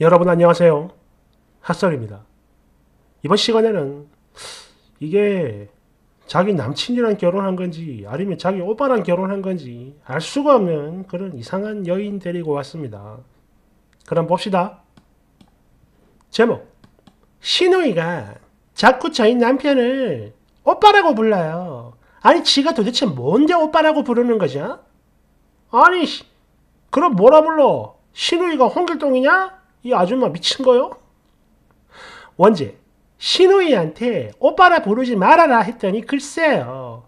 여러분 안녕하세요. 핫설입니다. 이번 시간에는 이게 자기 남친이랑 결혼한 건지 아니면 자기 오빠랑 결혼한 건지 알 수가 없는 그런 이상한 여인 데리고 왔습니다. 그럼 봅시다. 제목 신우이가 자꾸 저희 남편을 오빠라고 불러요. 아니 지가 도대체 뭔데 오빠라고 부르는 거죠? 아니 그럼 뭐라 불러? 신우이가 홍길동이냐? 이 아줌마 미친 거요? 언제? 신우이한테 오빠라 부르지 말아라 했더니 글쎄요.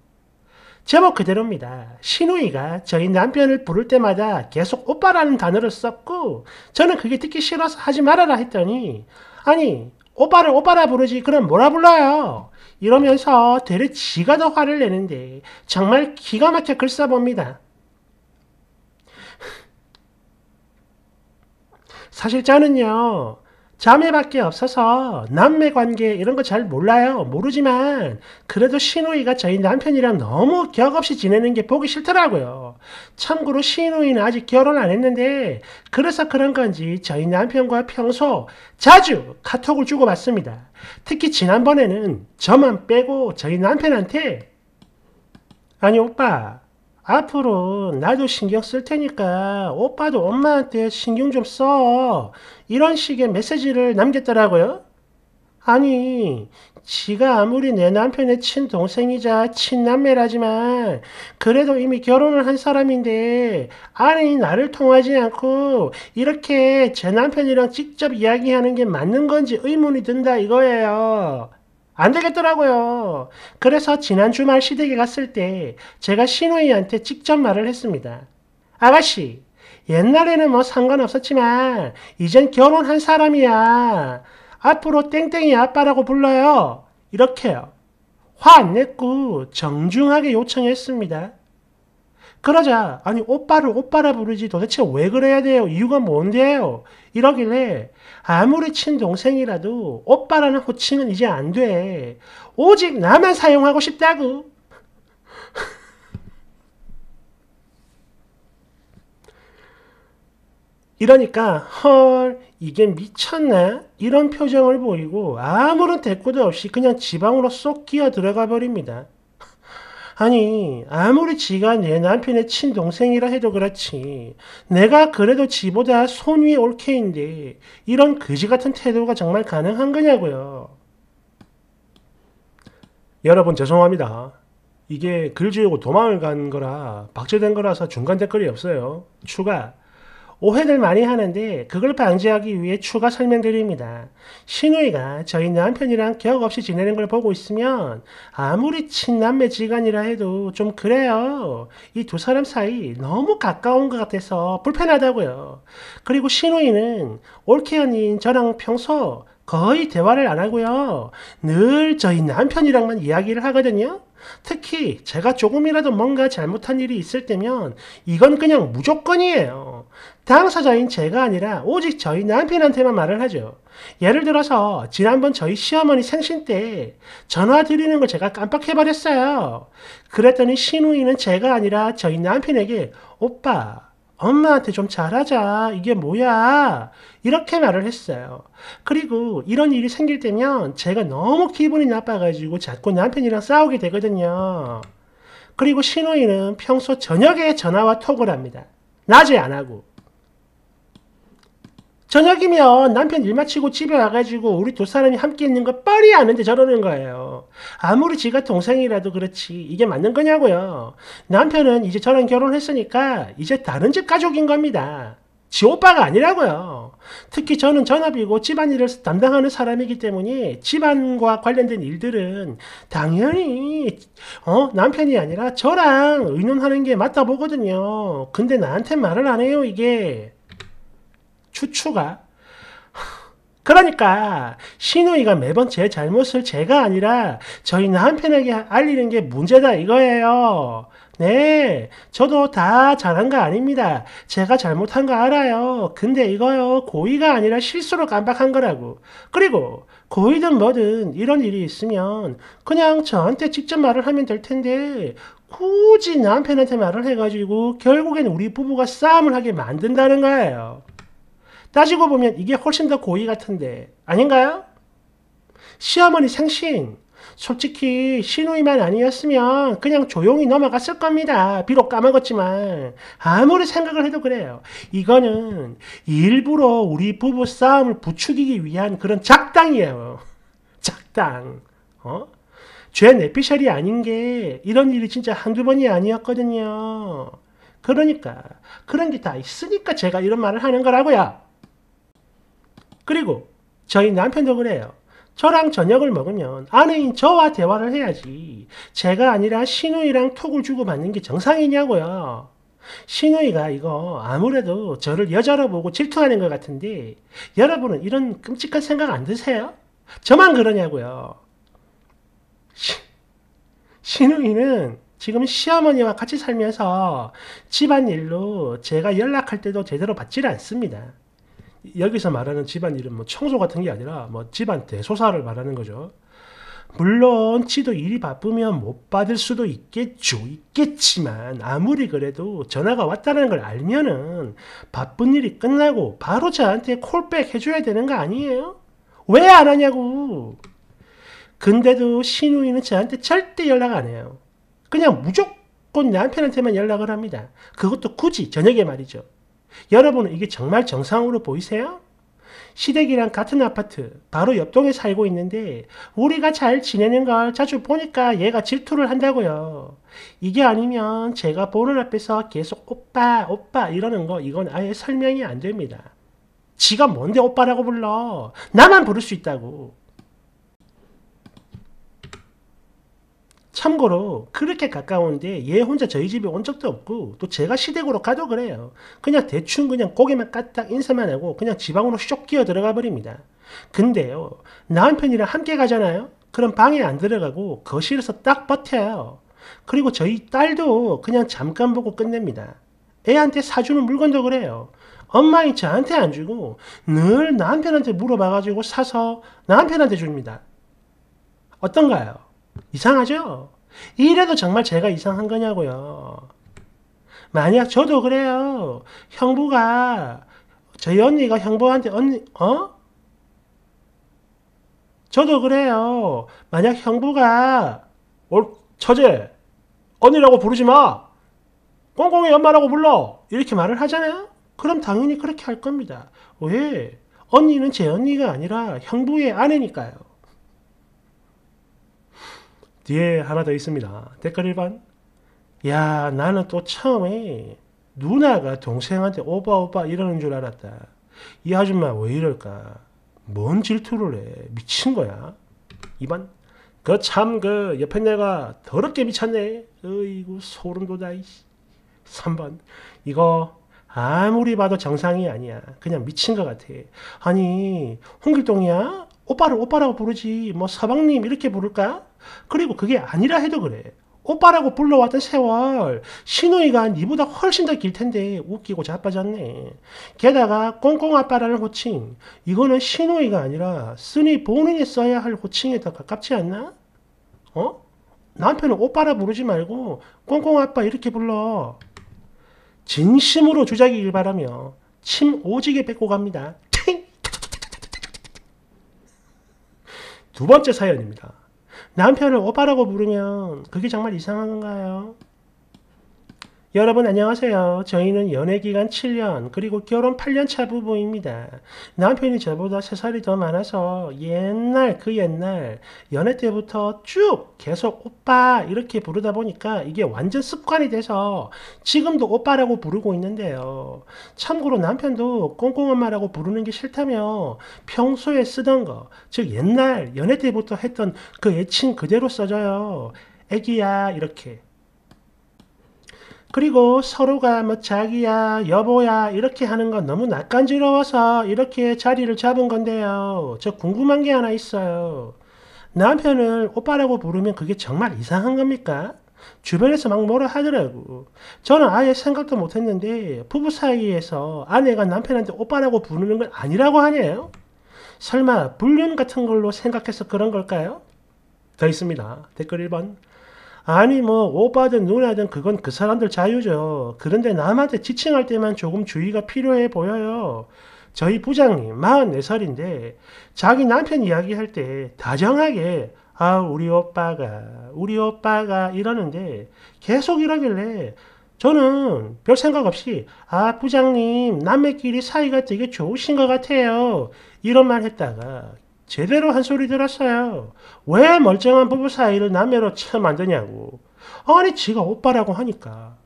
제목 그대로입니다. 신우이가 저희 남편을 부를 때마다 계속 오빠라는 단어를 썼고 저는 그게 듣기 싫어서 하지 말아라 했더니 아니 오빠를 오빠라 부르지 그럼 뭐라 불러요? 이러면서 되레 지가 더 화를 내는데 정말 기가 막혀 글 써봅니다. 사실 저는요. 자매밖에 없어서 남매 관계 이런 거 잘 몰라요. 모르지만 그래도 시누이가 저희 남편이랑 너무 격없이 지내는 게 보기 싫더라고요. 참고로 시누이는 아직 결혼 안 했는데 그래서 그런 건지 저희 남편과 평소 자주 카톡을 주고받습니다. 특히 지난번에는 저만 빼고 저희 남편한테 아니 오빠 앞으로 나도 신경 쓸 테니까 오빠도 엄마한테 신경 좀 써. 이런 식의 메시지를 남겼더라고요. 아니, 지가 아무리 내 남편의 친동생이자 친남매라지만 그래도 이미 결혼을 한 사람인데 아니 나를 통하지 않고 이렇게 제 남편이랑 직접 이야기하는 게 맞는 건지 의문이 든다 이거예요. 안 되겠더라고요. 그래서 지난 주말 시댁에 갔을 때 제가 신우이한테 직접 말을 했습니다. 아가씨, 옛날에는 뭐 상관없었지만 이젠 결혼한 사람이야. 앞으로 땡땡이 아빠라고 불러요. 이렇게요. 화 안 냈고 정중하게 요청했습니다. 그러자 아니 오빠를 오빠라 부르지 도대체 왜 그래야 돼요? 이유가 뭔데요? 이러길래 아무리 친동생이라도 오빠라는 호칭은 이제 안 돼. 오직 나만 사용하고 싶다고. 이러니까 헐 이게 미쳤나? 이런 표정을 보이고 아무런 대꾸도 없이 그냥 지방으로 쏙 끼어 들어가 버립니다. 아니 아무리 지가 내 남편의 친동생이라 해도 그렇지 내가 그래도 지보다 손위 올케인데 이런 그지 같은 태도가 정말 가능한 거냐고요. 여러분 죄송합니다. 이게 글지우고 도망을 간 거라 박제된 거라서 중간 댓글이 없어요. 추가 오해를 많이 하는데 그걸 방지하기 위해 추가 설명드립니다. 시누이가 저희 남편이랑 격 없이 지내는 걸 보고 있으면 아무리 친남매 지간이라 해도 좀 그래요. 이 두 사람 사이 너무 가까운 것 같아서 불편하다고요. 그리고 시누이는 올케 언인 저랑 평소 거의 대화를 안 하고요. 늘 저희 남편이랑만 이야기를 하거든요. 특히 제가 조금이라도 뭔가 잘못한 일이 있을 때면 이건 그냥 무조건이에요. 당사자인 제가 아니라 오직 저희 남편한테만 말을 하죠. 예를 들어서 지난번 저희 시어머니 생신 때 전화 드리는 걸 제가 깜빡해버렸어요. 그랬더니 신우이는 제가 아니라 저희 남편에게 오빠 엄마한테 좀 잘하자. 이게 뭐야? 이렇게 말을 했어요. 그리고 이런 일이 생길 때면 제가 너무 기분이 나빠가지고 자꾸 남편이랑 싸우게 되거든요. 그리고 신우이는 평소 저녁에 전화와 톡을 합니다. 낮에 안 하고. 저녁이면 남편 일 마치고 집에 와가지고 우리 두 사람이 함께 있는 걸 뻔히 아는데 저러는 거예요. 아무리 지가 동생이라도 그렇지 이게 맞는 거냐고요. 남편은 이제 저랑 결혼했으니까 이제 다른 집 가족인 겁니다. 지 오빠가 아니라고요. 특히 저는 전업이고 집안일을 담당하는 사람이기 때문에 집안과 관련된 일들은 당연히 어 남편이 아니라 저랑 의논하는 게 맞다 보거든요. 근데 나한테 말을 안 해요 이게. 추추가 그러니까 신우이가 매번 제 잘못을 제가 아니라 저희 남편에게 알리는 게 문제다 이거예요. 네, 저도 다 잘한 거 아닙니다. 제가 잘못한 거 알아요. 근데 이거요, 고의가 아니라 실수로 깜빡한 거라고. 그리고 고의든 뭐든 이런 일이 있으면 그냥 저한테 직접 말을 하면 될 텐데 굳이 남편한테 말을 해가지고 결국엔 우리 부부가 싸움을 하게 만든다는 거예요. 따지고 보면 이게 훨씬 더 고의 같은데 아닌가요? 시어머니 생신 솔직히 신우이만 아니었으면 그냥 조용히 넘어갔을 겁니다. 비록 까먹었지만 아무리 생각을 해도 그래요. 이거는 일부러 우리 부부 싸움을 부추기기 위한 그런 작당이에요. 작당. 어? 죄 내피셜이 아닌 게 이런 일이 진짜 한두 번이 아니었거든요. 그러니까 그런 게 다 있으니까 제가 이런 말을 하는 거라고요. 그리고 저희 남편도 그래요. 저랑 저녁을 먹으면 아내인 저와 대화를 해야지. 제가 아니라 신우이랑 톡을 주고받는 게 정상이냐고요. 신우이가 이거 아무래도 저를 여자로 보고 질투하는 것 같은데 여러분은 이런 끔찍한 생각 안 드세요? 저만 그러냐고요. 시, 신우이는 지금 시어머니와 같이 살면서 집안일로 제가 연락할 때도 제대로 받질 않습니다. 여기서 말하는 집안 일은 뭐 청소 같은 게 아니라 뭐 집안 대소사를 말하는 거죠. 물론 지도 일이 바쁘면 못 받을 수도 있겠죠. 있겠지만 아무리 그래도 전화가 왔다는 걸 알면은 바쁜 일이 끝나고 바로 저한테 콜백 해줘야 되는 거 아니에요? 왜 안 하냐고. 근데도 신우이는 저한테 절대 연락 안 해요. 그냥 무조건 남편한테만 연락을 합니다. 그것도 굳이 저녁에 말이죠. 여러분은 이게 정말 정상으로 보이세요? 시댁이랑 같은 아파트 바로 옆동에 살고 있는데 우리가 잘 지내는 걸 자주 보니까 얘가 질투를 한다고요. 이게 아니면 제가 보는 앞에서 계속 오빠 오빠 이러는 거 이건 아예 설명이 안 됩니다. 지가 뭔데 오빠라고 불러? 나만 부를 수 있다고. 참고로 그렇게 가까운데 얘 혼자 저희 집에 온 적도 없고 또 제가 시댁으로 가도 그래요. 그냥 대충 그냥 고개만 까딱 인사만 하고 그냥 지방으로 쇽 끼어 들어가 버립니다. 근데요 남편이랑 함께 가잖아요. 그럼 방에 안 들어가고 거실에서 딱 버텨요. 그리고 저희 딸도 그냥 잠깐 보고 끝냅니다. 애한테 사주는 물건도 그래요. 엄마인 저한테 안 주고 늘 남편한테 물어봐가지고 사서 남편한테 줍니다. 어떤가요? 이상하죠? 이래도 정말 제가 이상한 거냐고요. 만약 저도 그래요. 형부가 저희 언니가 형부한테 언니 어? 저도 그래요. 만약 형부가 올 처제 언니라고 부르지 마. 꽁꽁이 엄마라고 불러. 이렇게 말을 하잖아요. 그럼 당연히 그렇게 할 겁니다. 왜? 언니는 제 언니가 아니라 형부의 아내니까요. 뒤에 하나 더 있습니다. 댓글 1번. 야, 나는 또 처음에 누나가 동생한테 오빠 오빠 이러는 줄 알았다. 이 아줌마 왜 이럴까? 뭔 질투를 해? 미친 거야? 2번. 그 참 그 옆에 내가 더럽게 미쳤네. 어이구 소름 돋아. 3번. 이거 아무리 봐도 정상이 아니야. 그냥 미친 것 같아. 아니 홍길동이야? 오빠를 오빠라고 부르지. 뭐 서방님 이렇게 부를까? 그리고 그게 아니라 해도 그래. 오빠라고 불러왔던 세월 신우이가 니보다 훨씬 더길 텐데 웃기고 자빠졌네. 게다가 꽁꽁아빠라는 호칭 이거는 신우이가 아니라 쓰니 본인이 써야 할 호칭에 더 가깝지 않나? 어? 남편은 오빠라 부르지 말고 꽁꽁아빠 이렇게 불러. 진심으로 주작이길 바라며 침 오지게 뺏고 갑니다. 두 번째 사연입니다. 남편을 오빠라고 부르면 그게 정말 이상한가요? 여러분 안녕하세요. 저희는 연애 기간 7년 그리고 결혼 8년 차 부부입니다. 남편이 저보다 3살이 더 많아서 옛날 그 옛날 연애 때부터 쭉 계속 오빠 이렇게 부르다 보니까 이게 완전 습관이 돼서 지금도 오빠라고 부르고 있는데요. 참고로 남편도 꽁꽁엄마라고 부르는 게 싫다며 평소에 쓰던 거, 즉 옛날 연애 때부터 했던 그 애칭 그대로 써줘요. 애기야 이렇게 그리고 서로가 뭐 자기야, 여보야 이렇게 하는 건 너무 낯간지러워서 이렇게 자리를 잡은 건데요. 저 궁금한 게 하나 있어요. 남편을 오빠라고 부르면 그게 정말 이상한 겁니까? 주변에서 막 뭐라 하더라고. 저는 아예 생각도 못 했는데 부부 사이에서 아내가 남편한테 오빠라고 부르는 건 아니라고 하네요. 설마 불륜 같은 걸로 생각해서 그런 걸까요? 더 있습니다. 댓글 1번. 아니 뭐 오빠든 누나든 그건 그 사람들 자유죠. 그런데 남한테 지칭할 때만 조금 주의가 필요해 보여요. 저희 부장님 44살인데 자기 남편 이야기할 때 다정하게 아 우리 오빠가 우리 오빠가 이러는데 계속 이러길래 저는 별 생각 없이 아 부장님 남매끼리 사이가 되게 좋으신 것 같아요 이런 말 했다가 제대로 한 소리 들었어요. 왜 멀쩡한 부부 사이를 남매로 처 만드냐고. 아니 지가 오빠라고 하니까.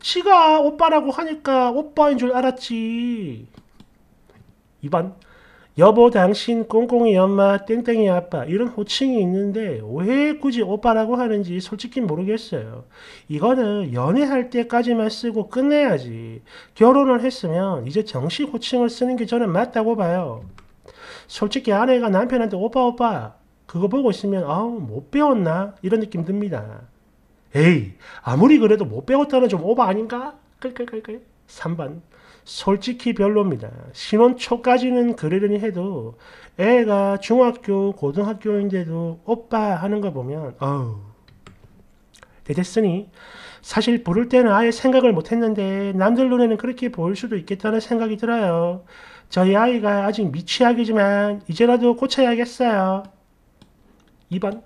지가 오빠라고 하니까 오빠인 줄 알았지. 2번 여보 당신 꽁꽁이 엄마 땡땡이 아빠 이런 호칭이 있는데 왜 굳이 오빠라고 하는지 솔직히 모르겠어요. 이거는 연애할 때까지만 쓰고 끝내야지. 결혼을 했으면 이제 정식 호칭을 쓰는 게 저는 맞다고 봐요. 솔직히 아내가 남편한테 오빠 오빠 그거 보고 있으면 아우 못 배웠나 이런 느낌 듭니다. 에이 아무리 그래도 못 배웠다는 좀 오바 아닌가? 끌끌끌끌 3번 솔직히 별로입니다. 신혼 초까지는 그러려니 해도 애가 중학교 고등학교인데도 오빠 하는 거 보면 어우 되됐으니 사실 부를 때는 아예 생각을 못했는데 남들 눈에는 그렇게 보일 수도 있겠다는 생각이 들어요. 저희 아이가 아직 미취학이지만 이제라도 고쳐야겠어요. 2번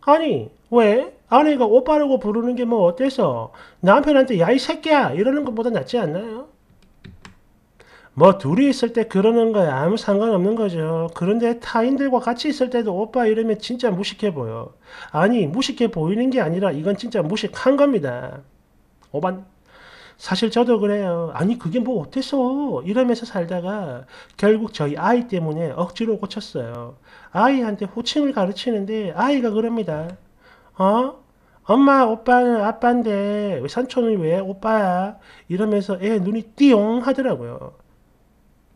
아니 왜? 아내가 오빠라고 부르는 게 뭐 어때서? 남편한테 야이 새끼야 이러는 것보다 낫지 않나요? 뭐 둘이 있을 때 그러는 거야 아무 상관없는 거죠 그런데 타인들과 같이 있을 때도 오빠 이러면 진짜 무식해 보여 아니 무식해 보이는 게 아니라 이건 진짜 무식한 겁니다 오반 사실 저도 그래요 아니 그게 뭐 어때서 이러면서 살다가 결국 저희 아이 때문에 억지로 고쳤어요 아이한테 호칭을 가르치는데 아이가 그럽니다 어? 엄마 오빠는 아빠인데 왜 삼촌은 왜 오빠야 이러면서 애 눈이 띠용 하더라고요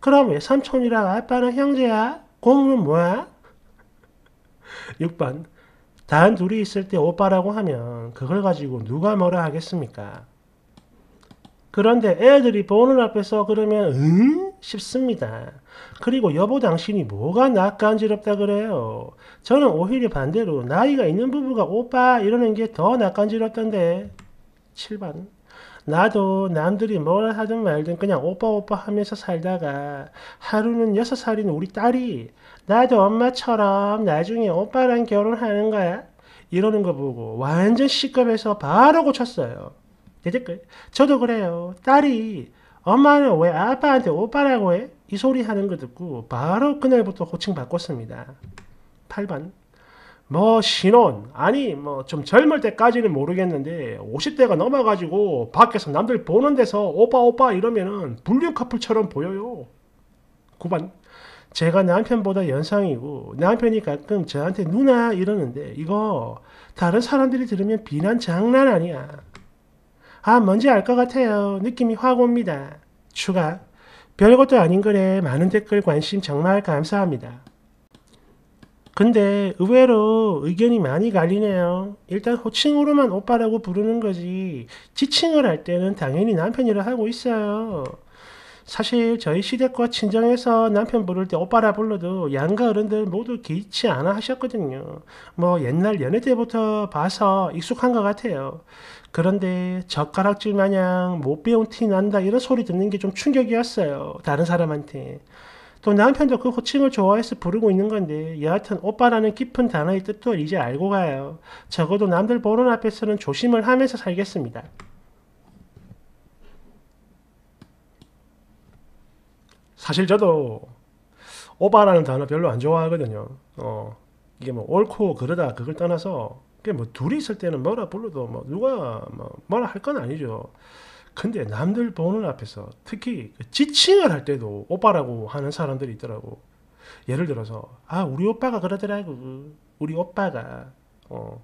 그럼 왜 삼촌이랑 아빠는 형제야? 공은 뭐야? 6번 단 둘이 있을 때 오빠라고 하면 그걸 가지고 누가 뭐라 하겠습니까? 그런데 애들이 보는 앞에서 그러면 응? 싶습니다. 그리고 여보 당신이 뭐가 낯간지럽다 그래요. 저는 오히려 반대로 나이가 있는 부부가 오빠 이러는 게 더 낯간지럽던데. 7번 나도 남들이 뭐라 하든 말든 그냥 오빠 오빠 하면서 살다가 하루는 여섯 살인 우리 딸이 나도 엄마처럼 나중에 오빠랑 결혼하는 거야. 이러는 거 보고 완전 시급해서 바로 고쳤어요. 대댓글. 저도 그래요. 딸이 엄마는 왜 아빠한테 오빠라고 해? 이 소리 하는 거 듣고 바로 그날부터 호칭 바꿨습니다. 8번. 뭐 신혼 아니 뭐 좀 젊을 때까지는 모르겠는데 50대가 넘어가지고 밖에서 남들 보는 데서 오빠 오빠 이러면은 불륜 커플처럼 보여요. 구반 제가 남편보다 연상이고 남편이 가끔 저한테 누나 이러는데 이거 다른 사람들이 들으면 비난 장난 아니야. 아 뭔지 알 것 같아요. 느낌이 확 옵니다. 추가 별것도 아닌 글에 많은 댓글 관심 정말 감사합니다. 근데 의외로 의견이 많이 갈리네요. 일단 호칭으로만 오빠라고 부르는 거지 지칭을 할 때는 당연히 남편이라 하고 있어요. 사실 저희 시댁과 친정에서 남편 부를 때 오빠라 불러도 양가 어른들 모두 기치 않아 하셨거든요. 뭐 옛날 연애 때부터 봐서 익숙한 것 같아요. 그런데 젓가락질 마냥 못 배운 티 난다 이런 소리 듣는 게 좀 충격이었어요. 다른 사람한테. 또 남편도 그 호칭을 좋아해서 부르고 있는 건데 여하튼 오빠라는 깊은 단어의 뜻도 이제 알고 가요. 적어도 남들 보는 앞에서는 조심을 하면서 살겠습니다. 사실 저도 오바라는 단어 별로 안 좋아하거든요. 어, 이게 뭐 옳고 그러다 그걸 떠나서 뭐 둘이 있을 때는 뭐라 불러도 뭐 누가 뭐 뭐라 할 건 아니죠. 근데 남들 보는 앞에서 특히 그 지칭을 할 때도 오빠라고 하는 사람들이 있더라고. 예를 들어서 아 우리 오빠가 그러더라고. 우리 오빠가 어,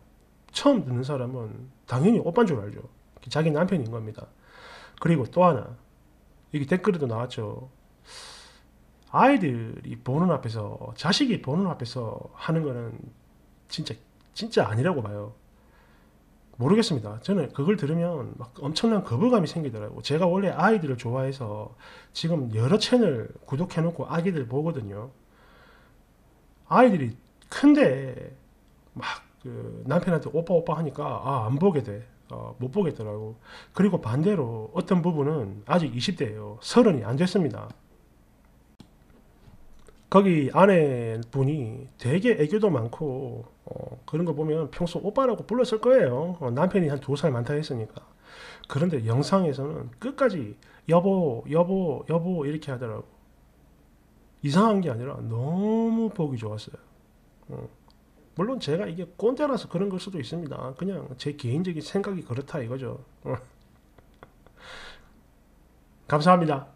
처음 듣는 사람은 당연히 오빠인 줄 알죠. 자기 남편인 겁니다. 그리고 또 하나 여기 댓글에도 나왔죠. 아이들이 보는 앞에서 자식이 보는 앞에서 하는 거는 진짜 진짜 아니라고 봐요. 모르겠습니다. 저는 그걸 들으면 막 엄청난 거부감이 생기더라고요. 제가 원래 아이들을 좋아해서 지금 여러 채널 구독해놓고 아기들 보거든요. 아이들이 큰데 막그 남편한테 오빠 오빠 하니까 아, 안 보게 돼. 어, 못 보겠더라고. 그리고 반대로 어떤 부분은 아직 20대예요. 30이 안 됐습니다. 거기 아내 분이 되게 애교도 많고 어, 그런 거 보면 평소 오빠라고 불렀을 거예요. 어, 남편이 한 두 살 많다 했으니까. 그런데 영상에서는 끝까지 여보, 여보, 여보 이렇게 하더라고. 이상한 게 아니라 너무 보기 좋았어요. 어. 물론 제가 이게 꼰대라서 그런 걸 수도 있습니다. 그냥 제 개인적인 생각이 그렇다 이거죠. 어. 감사합니다.